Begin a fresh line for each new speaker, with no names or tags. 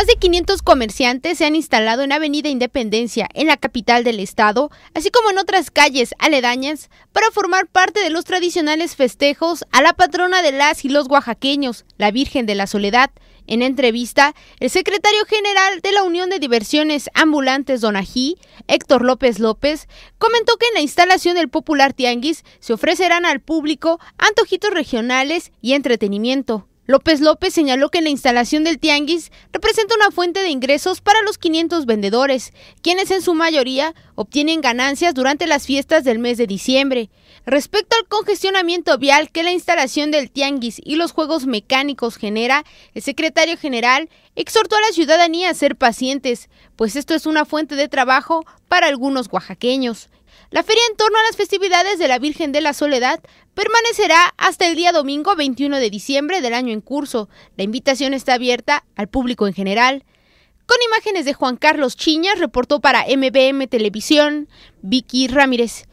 Más de 500 comerciantes se han instalado en Avenida Independencia, en la capital del estado, así como en otras calles aledañas, para formar parte de los tradicionales festejos a la patrona de las y los oaxaqueños, la Virgen de la Soledad. En entrevista, el secretario general de la Unión de Diversiones Ambulantes Donají, Héctor López López, comentó que en la instalación del popular tianguis se ofrecerán al público antojitos regionales y entretenimiento. López López señaló que la instalación del tianguis representa una fuente de ingresos para los 500 vendedores, quienes en su mayoría obtienen ganancias durante las fiestas del mes de diciembre. Respecto al congestionamiento vial que la instalación del tianguis y los juegos mecánicos genera, el secretario general exhortó a la ciudadanía a ser pacientes, pues esto es una fuente de trabajo para algunos oaxaqueños. La feria en torno a las festividades de la Virgen de la Soledad permanecerá hasta el día domingo 21 de diciembre del año en curso. La invitación está abierta al público en general. Con imágenes de Juan Carlos Chiñas, reportó para MBM Televisión, Vicky Ramírez.